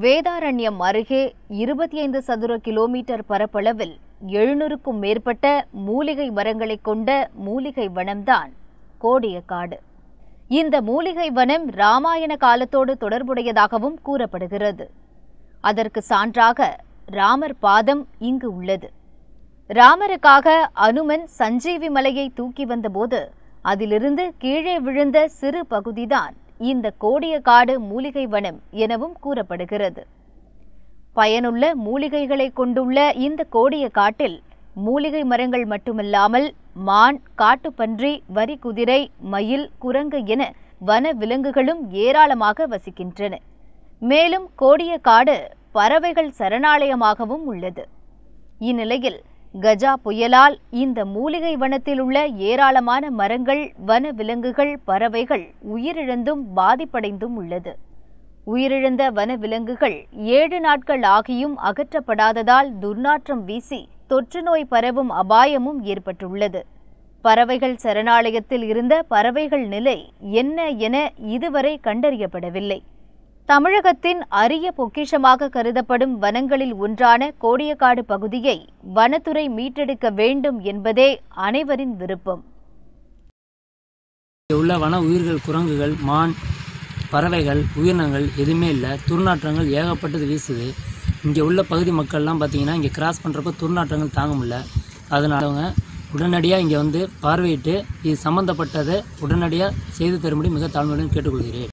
வேதாரண்யம் அருகே இருபத்தி ஐந்து சதுர கிலோமீட்டர் பரப்பளவில் எழுநூறுக்கும் மேற்பட்ட மூலிகை மரங்களை கொண்ட மூலிகை வனம்தான் கோடியக்காடு இந்த மூலிகை வனம் ராமாயண காலத்தோடு தொடர்புடையதாகவும் கூறப்படுகிறது அதற்கு சான்றாக ராமர் பாதம் இங்கு உள்ளது ராமருக்காக அனுமன் சஞ்சீவி மலையை தூக்கி வந்தபோது அதிலிருந்து கீழே விழுந்த சிறு பகுதிதான் இந்த கோடியக்காடு மூலிகை வனம் எனவும் கூறப்படுகிறது பயனுள்ள மூலிகைகளை கொண்டுள்ள இந்த கோடிய காட்டில் மூலிகை மரங்கள் மட்டுமல்லாமல் மான் காட்டுப்பன்றி வரி குதிரை மயில் குரங்கு என வன விலங்குகளும் ஏராளமாக வசிக்கின்றன மேலும் கோடிய காடு பறவைகள் சரணாலயமாகவும் உள்ளது இந்நிலையில் கஜா புயலால் இந்த மூலிகை வனத்தில் உள்ள ஏராளமான மரங்கள் வன விலங்குகள் பறவைகள் உயிரிழந்தும் பாதிப்படைந்தும் உள்ளது உயிரிழந்த வன விலங்குகள் ஏழு நாட்கள் ஆகியும் அகற்றப்படாததால் துர்நாற்றம் வீசி தொற்று நோய் பரவும் அபாயமும் ஏற்பட்டுள்ளது பறவைகள் சரணாலயத்தில் இருந்த பறவைகள் நிலை என்ன என இதுவரை கண்டறியப்படவில்லை தமிழகத்தின் அரிய பொக்கிஷமாக கருதப்படும் வனங்களில் ஒன்றான கோடியக்காடு பகுதியை வனத்துறை மீட்டெடுக்க வேண்டும் என்பதே அனைவரின் விருப்பம் உள்ள வன உயிர்கள் குரங்குகள் மான் பறவைகள் உயிரினங்கள் எதுவுமே இல்லை துர்நாற்றங்கள் ஏகப்பட்டது வீசுது இங்கே உள்ள பகுதி மக்கள்லாம் பார்த்தீங்கன்னா இங்கே கிராஸ் பண்ணுறப்ப துர்நாற்றங்கள் தாங்க முடியல அவங்க உடனடியாக இங்கே வந்து பார்வையிட்டு இது சம்மந்தப்பட்டதை உடனடியாக செய்து தரும்படி மிக தாழ்மையுடன் கேட்டுக்கொள்கிறேன்